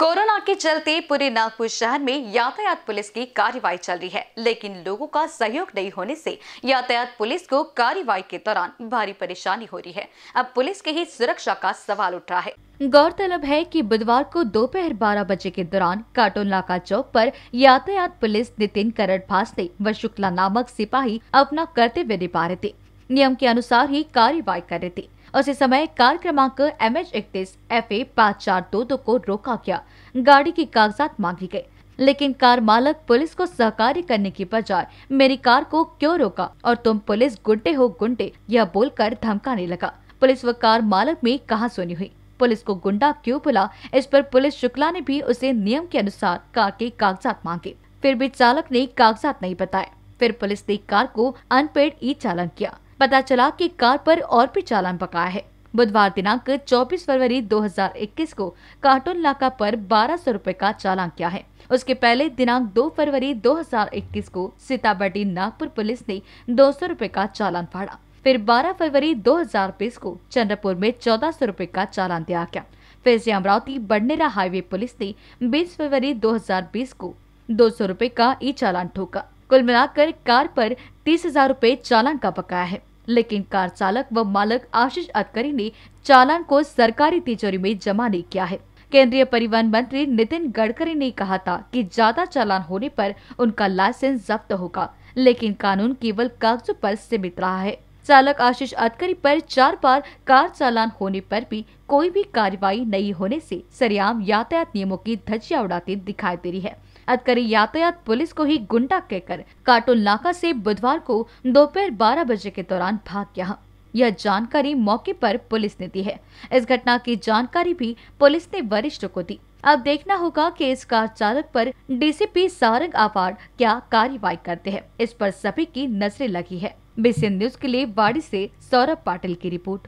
corona के चलते पूरे नागपुर शहर में यातायात पुलिस की कार्रवाई चल रही है लेकिन लोगों का सहयोग नहीं होने से यातायात पुलिस को कार्रवाई के दौरान भारी परेशानी हो रही है अब पुलिस के ही सुरक्षा का सवाल उठ रहा है गौरतलब है कि बुधवार को दोपहर 12 बजे के दौरान काटोल नाका चौक पर यातायात पुलिस नितिन करड़ भासने व शुक्ला नामक सिपाही अपना कर्तव्य निभा रहे थे नियम के अनुसार ही कार्रवाई कर रहे थे उसी समय कार क्रमांक एम एच इकतीस एफ ए पाँच चार दो दो को रोका गया गाड़ी की कागजात मांगी गए लेकिन कार मालक पुलिस को सहकार्य करने की बजाय मेरी कार को क्यों रोका और तुम पुलिस गुंडे हो गुंडे यह बोलकर धमकाने लगा पुलिस व कार मालक में कहा सुनी हुई पुलिस को गुंडा क्यों बुला इस पर पुलिस शुक्ला ने भी उसे नियम के अनुसार कार के कागजात मांगे फिर भी चालक ने कागजात नहीं बताए फिर पुलिस ने कार को अनपेड ई चालन किया पता चला कि कार पर और भी चालान पकाया है बुधवार दिनांक 24 फरवरी 2021 को कार्टून लाका पर बारह सौ रूपए का चालान किया है उसके पहले दिनांक 2 फरवरी 2021 को सीताबर्डी नागपुर पुलिस ने दो सौ रूपए का चालान फाड़ा फिर 12 फरवरी 2020 को चंद्रपुर में चौदह सौ रूपए का चालान दिया गया फिर से अमरावती बडनेरा हाईवे पुलिस ने 20 फरवरी 2020 को दो सौ रूपए का ई चालान ठोका कुल मिलाकर कार पर तीस हजार रूपए चालान का पकाया है लेकिन कार चालक व मालक आशीष अटकरी ने चालान को सरकारी तिजोरी में जमा नहीं किया है केंद्रीय परिवहन मंत्री नितिन गडकरी ने कहा था कि ज्यादा चालान होने पर उनका लाइसेंस जब्त होगा लेकिन कानून केवल कागजों पर सीमित रहा है चालक आशीष अटकरी पर चार बार कार चालान होने पर भी कोई भी कार्रवाई नहीं होने से सरियाम यातायात नियमों की धज्जियां उड़ाते दिखाई दे रही है अतकरी यातायात पुलिस को ही गुंडा कहकर कार्टून नाका से बुधवार को दोपहर बारह बजे के दौरान भाग गया यह जानकारी मौके पर पुलिस ने दी है इस घटना की जानकारी भी पुलिस ने वरिष्ठ को दी अब देखना होगा कि इस कार चालक पर डीसीपी सारंग आवाड़ क्या कार्रवाई करते हैं इस पर सभी की नजरें लगी है बीसी न्यूज के लिए वाड़ी से सौरभ पाटिल की रिपोर्ट